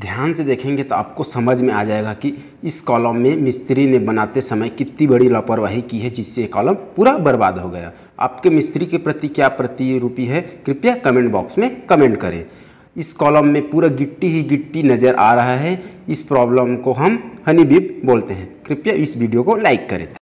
ध्यान से देखेंगे तो आपको समझ में आ जाएगा कि इस कॉलम में मिस्त्री ने बनाते समय कितनी बड़ी लापरवाही की है जिससे ये कॉलम पूरा बर्बाद हो गया आपके मिस्त्री के प्रति क्या प्रतिरूपी है कृपया कमेंट बॉक्स में कमेंट करें इस कॉलम में पूरा गिट्टी ही गिट्टी नज़र आ रहा है इस प्रॉब्लम को हम हनी बोलते हैं कृपया इस वीडियो को लाइक करें